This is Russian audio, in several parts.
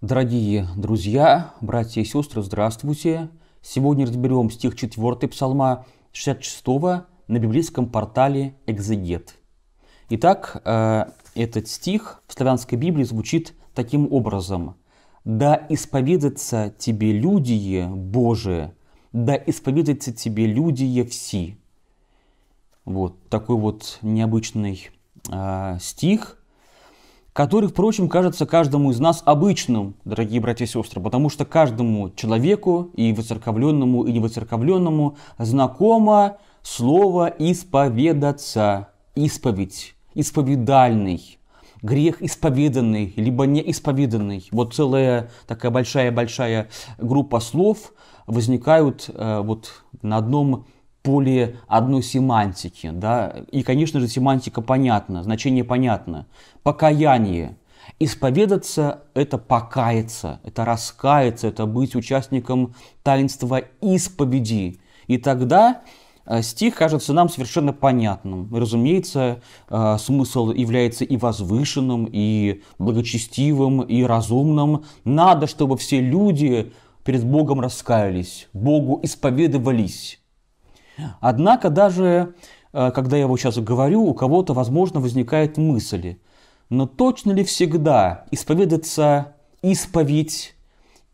Дорогие друзья, братья и сестры, здравствуйте! Сегодня разберем стих 4 псалма 66 на библейском портале «Экзегет». Итак, э, этот стих в славянской Библии звучит таким образом. «Да исповедаться тебе люди Божие, да исповедаться тебе люди все». Вот такой вот необычный э, стих – который, впрочем, кажется каждому из нас обычным, дорогие братья и сестры, потому что каждому человеку, и выцерковленному, и невыцерковленному, знакомо слово «исповедаться», «исповедь», «исповедальный», грех исповеданный, либо неисповеданный. Вот целая такая большая-большая группа слов возникают э, вот на одном поле одной семантики, да, и, конечно же, семантика понятна, значение понятно. Покаяние. Исповедаться – это покаяться, это раскаяться, это быть участником таинства исповеди. И тогда э, стих кажется нам совершенно понятным. Разумеется, э, смысл является и возвышенным, и благочестивым, и разумным. Надо, чтобы все люди перед Богом раскаялись, Богу исповедовались. Однако даже э, когда я его сейчас говорю, у кого-то, возможно, возникает мысль, но точно ли всегда исповедаться исповедь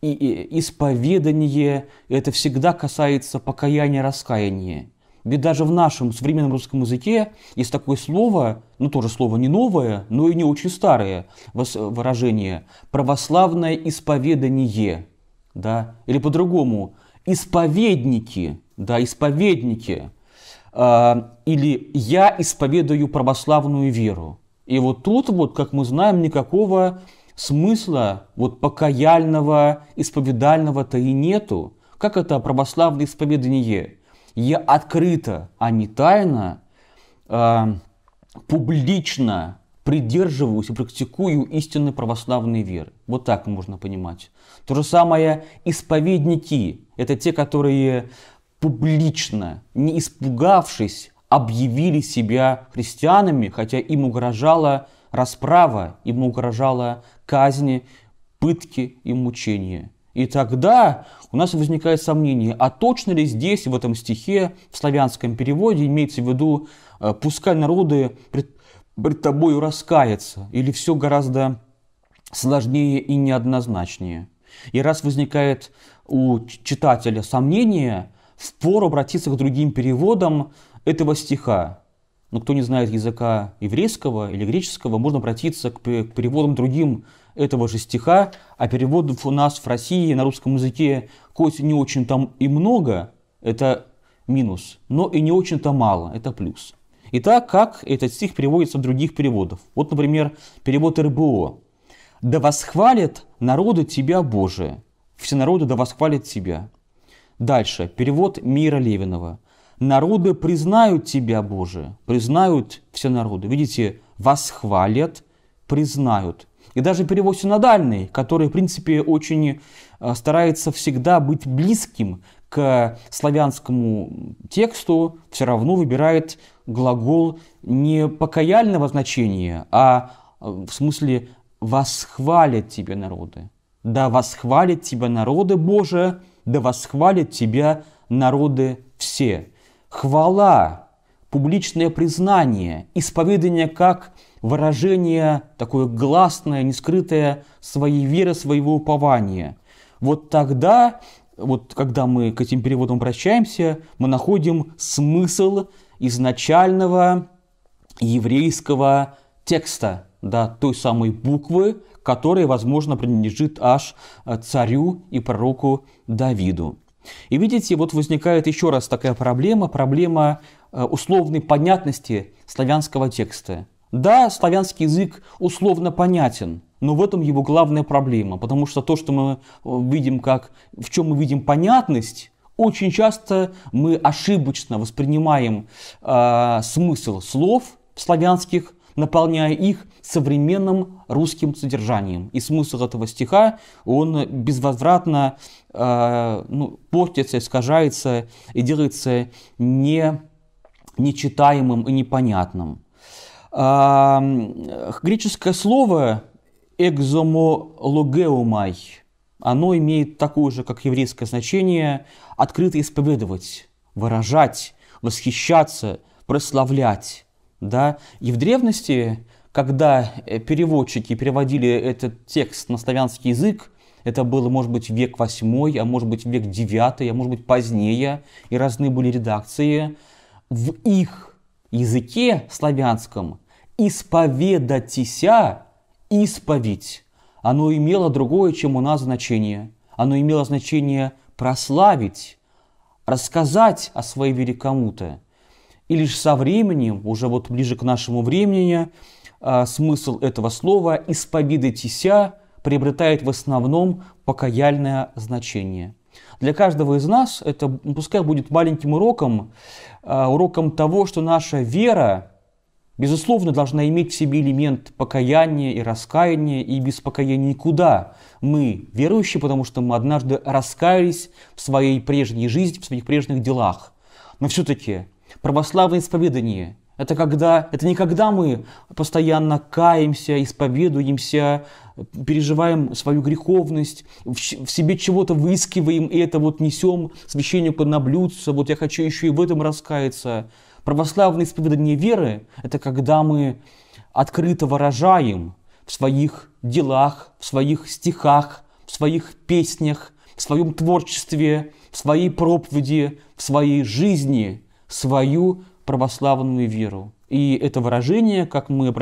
и, и исповедание, это всегда касается покаяния, раскаяния? Ведь даже в нашем современном русском языке есть такое слово, ну тоже слово не новое, но и не очень старое выражение – православное исповедание, да, или по-другому – исповедники – да, исповедники, э, или я исповедую православную веру. И вот тут вот, как мы знаем, никакого смысла вот покаяльного, исповедального-то и нету. Как это православное исповедание? Я открыто, а не тайно, э, публично придерживаюсь и практикую истинной православной веры. Вот так можно понимать. То же самое исповедники. Это те, которые публично, не испугавшись, объявили себя христианами, хотя им угрожала расправа, им угрожала казни, пытки и мучения. И тогда у нас возникает сомнение, а точно ли здесь, в этом стихе, в славянском переводе, имеется в виду, э, пускай народы пред, пред тобою раскаются, или все гораздо сложнее и неоднозначнее. И раз возникает у читателя сомнение, впору обратиться к другим переводам этого стиха. Но ну, кто не знает языка еврейского или греческого, можно обратиться к переводам другим этого же стиха, а переводов у нас в России на русском языке хоть не очень там и много, это минус, но и не очень-то мало, это плюс. Итак, как этот стих переводится в других переводах? Вот, например, перевод РБО. «Да восхвалят народы Тебя, Боже, все народы да восхвалят Тебя». Дальше. Перевод Мира Левинова. «Народы признают тебя, Боже, признают все народы». Видите, восхвалят, признают. И даже перевод синодальный, который, в принципе, очень э, старается всегда быть близким к славянскому тексту, все равно выбирает глагол не покаяльного значения, а э, в смысле «восхвалят тебя народы». «Да восхвалят тебя народы Боже да восхвалят тебя народы все. Хвала, публичное признание, исповедание как выражение такое гласное, не скрытое своей веры, своего упования. Вот тогда, вот когда мы к этим переводам обращаемся, мы находим смысл изначального еврейского текста – да, той самой буквы, которая, возможно, принадлежит аж э, царю и пророку Давиду. И видите, вот возникает еще раз такая проблема, проблема э, условной понятности славянского текста. Да, славянский язык условно понятен, но в этом его главная проблема, потому что то, что мы э, видим как, в чем мы видим понятность, очень часто мы ошибочно воспринимаем э, смысл слов славянских наполняя их современным русским содержанием. И смысл этого стиха, он безвозвратно э, ну, портится, искажается и делается не, нечитаемым и непонятным. Э, греческое слово «экзомологеумай» оно имеет такое же, как еврейское значение «открыто исповедовать», «выражать», «восхищаться», «прославлять». Да? И в древности, когда э, переводчики переводили этот текст на славянский язык, это было, может быть, век восьмой, а может быть, век девятый, а может быть, позднее, и разные были редакции. В их языке славянском «исповедатися» – «исповедь». Оно имело другое, чем у нас значение. Оно имело значение «прославить», рассказать о своей вере кому-то – и лишь со временем, уже вот ближе к нашему времени, а, смысл этого слова «исповедайтеся» приобретает в основном покаяльное значение. Для каждого из нас это ну, пускай будет маленьким уроком, а, уроком того, что наша вера, безусловно, должна иметь в себе элемент покаяния и раскаяния, и без покаяния никуда. Мы верующие, потому что мы однажды раскаялись в своей прежней жизни, в своих прежних делах. Но все-таки православное исповедание. Это когда, это не когда мы постоянно каемся, исповедуемся, переживаем свою греховность, в, в себе чего-то выискиваем, и это вот несем священнику на блюдце, вот я хочу еще и в этом раскаяться. Православное исповедание веры – это когда мы открыто выражаем в своих делах, в своих стихах, в своих песнях, в своем творчестве, в своей проповеди, в своей жизни – свою православную веру. И это выражение, как мы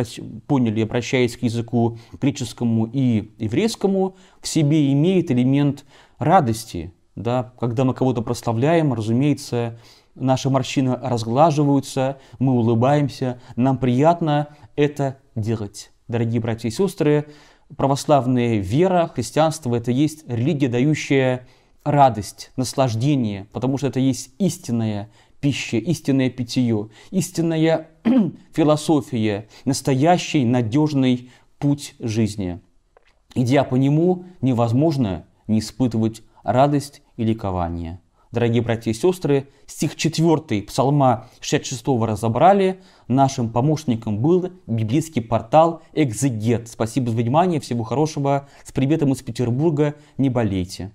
поняли, обращаясь к языку греческому и еврейскому, в себе имеет элемент радости. Да? Когда мы кого-то прославляем, разумеется, наши морщины разглаживаются, мы улыбаемся, нам приятно это делать. Дорогие братья и сестры, православная вера, христианство – это есть религия, дающая радость, наслаждение, потому что это есть истинная пища, истинное питье, истинная философия, настоящий надежный путь жизни. Идя по нему, невозможно не испытывать радость и ликование. Дорогие братья и сестры, стих 4 псалма 66 разобрали. Нашим помощником был библейский портал «Экзегет». Спасибо за внимание, всего хорошего. С приветом из Петербурга. Не болейте.